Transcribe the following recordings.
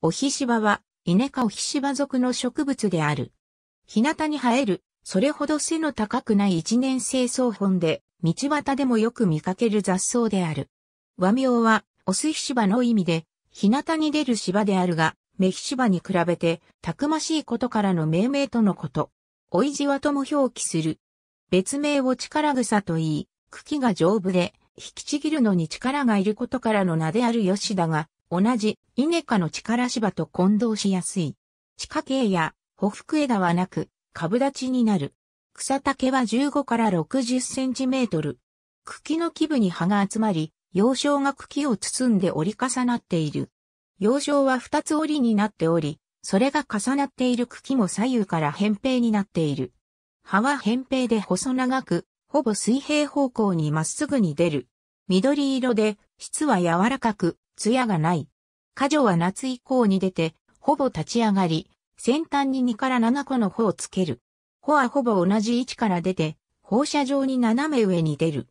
おひしばは、イネ科オヒシバ属の植物である。日向に生える、それほど背の高くない一年生草本で、道端でもよく見かける雑草である。和名は、オスひしばの意味で、日向に出る芝であるが、メひしばに比べて、たくましいことからの命名とのこと。おいじわとも表記する。別名を力草と言い、茎が丈夫で、引きちぎるのに力がいることからの名である吉だが、同じ稲科の力芝と混同しやすい。地下茎やほふく枝はなく、株立ちになる。草丈は15から60センチメートル。茎の基部に葉が集まり、幼少が茎を包んで折り重なっている。幼少は二つ折りになっており、それが重なっている茎も左右から扁平になっている。葉は扁平で細長く、ほぼ水平方向にまっすぐに出る。緑色で、質は柔らかく、艶がない。果女は夏以降に出て、ほぼ立ち上がり、先端に2から7個の穂をつける。穂はほぼ同じ位置から出て、放射状に斜め上に出る。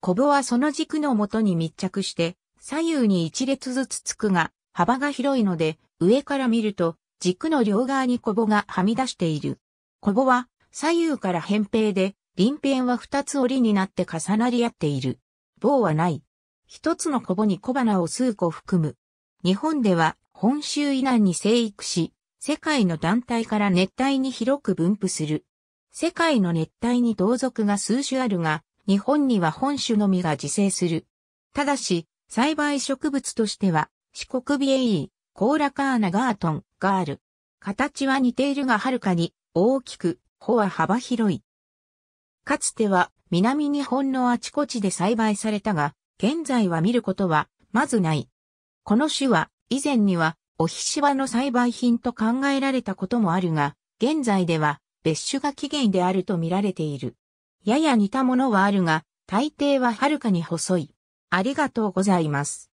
コブはその軸のもとに密着して、左右に一列ずつつくが、幅が広いので、上から見ると、軸の両側にコボがはみ出している。コボは左右から扁平で、輪辺は二つ折りになって重なり合っている。棒はない。一つのコボに小花を数個含む。日本では本州以南に生育し、世界の団体から熱帯に広く分布する。世界の熱帯に同族が数種あるが、日本には本種のみが自生する。ただし、栽培植物としては、四国ビエイ、コーラカーナガートン、ガール。形は似ているがはるかに大きく、穂は幅広い。かつては南日本のあちこちで栽培されたが、現在は見ることは、まずない。この種は、以前には、おひしわの栽培品と考えられたこともあるが、現在では、別種が起源であると見られている。やや似たものはあるが、大抵ははるかに細い。ありがとうございます。